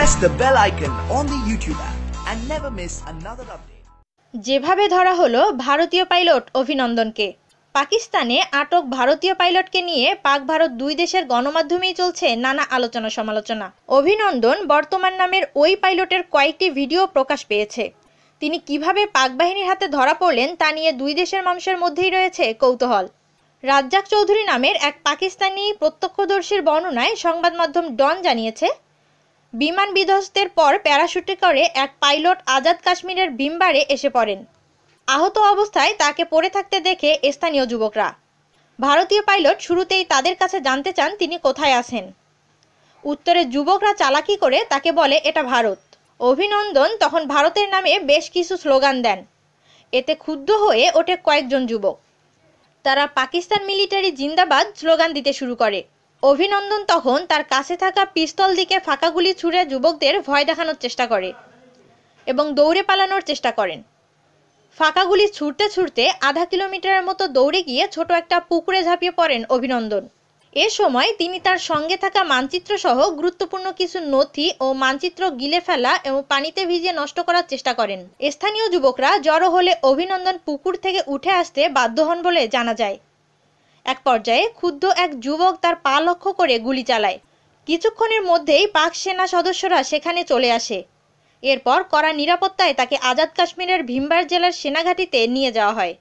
press the bell icon on the YouTube app and never miss another update. যেভাবে ধরা হলো ভারতীয় pilot অভিনন্দনকে পাকিস্তানে আটক ভারতীয় পাইলটকে নিয়ে পাক ভারত দুই দেশের গণমাধ্যমেই চলছে নানা আলোচনা সমালোচনা অভিনন্দন বর্তমান নামের ওই পাইলটের কয়েকটি ভিডিও প্রকাশ পেয়েছে তিনি কিভাবে পাক বাহিনীর হাতে ধরা পড়লেন তা নিয়ে দুই দেশের মানুষের মধ্যেই রয়েছে কৌতূহল রাজ্জাক চৌধুরী নামের এক পাকিস্তানি প্রত্যক্ষদর্শীর বর্ণনায় সংবাদ মাধ্যম ডন জানিয়েছে বিমান বিধ্বস্তের পর প্যারাশুটে করে এক পাইলট আজাদ কাশ্মীরের ভীমবারে এসে পড়েন আহত অবস্থায় তাকে পড়ে থাকতে দেখে স্থানীয় যুবকরা ভারতীয় পাইলট শুরুতেই তাদের কাছে জানতে চান তিনি কোথায় আছেন উত্তরে যুবকরা চালাকি করে তাকে বলে এটা ভারত অভিনন্দন তখন ভারতের নামে বেশ কিছু স্লোগান দেন এতে ক্ষুব্ধ হয়ে ওঠে কয়েকজন যুবক তারা পাকিস্তান মিলিটারি জিন্দাবাদ স্লোগান দিতে শুরু করে অভিনন্দন তখন তার কাছে থাকা পিস্তল দিকে ফাঁকা গুলি ছুড়ে যুবকদের ভয় দেখানোর চেষ্টা করে এবং দৌড়ে পালানোর চেষ্টা করেন ফাঁকা গুলি ছুটতে ছুটতে আধা কিলোমিটারের মতো দৌড়ে গিয়ে ছোট একটা পুকুরে ঝাঁপিয়ে পড়েন অভিনন্দন এ সময় তিনি তার সঙ্গে থাকা মানচিত্র সহ গুরুত্বপূর্ণ কিছু নথি ও মানচিত্র গিলে ফেলা এবং পানিতে ভিজিয়ে নষ্ট করার চেষ্টা করেন স্থানীয় যুবকরা জড়ো হলে অভিনন্দন পুকুর থেকে উঠে আসতে বাধ্য হন বলে জানা যায় এক পর্যায়ে ক্ষুব্ধ এক যুবক তার পা লক্ষ্য করে গুলি চালায় কিছুক্ষণের মধ্যেই পাক সেনা সদস্যরা সেখানে চলে আসে এরপর কড়া নিরাপত্তায় তাকে আজাদ কাশ্মীরের ভীমবার জেলার সেনাঘাঁটিতে নিয়ে যাওয়া হয়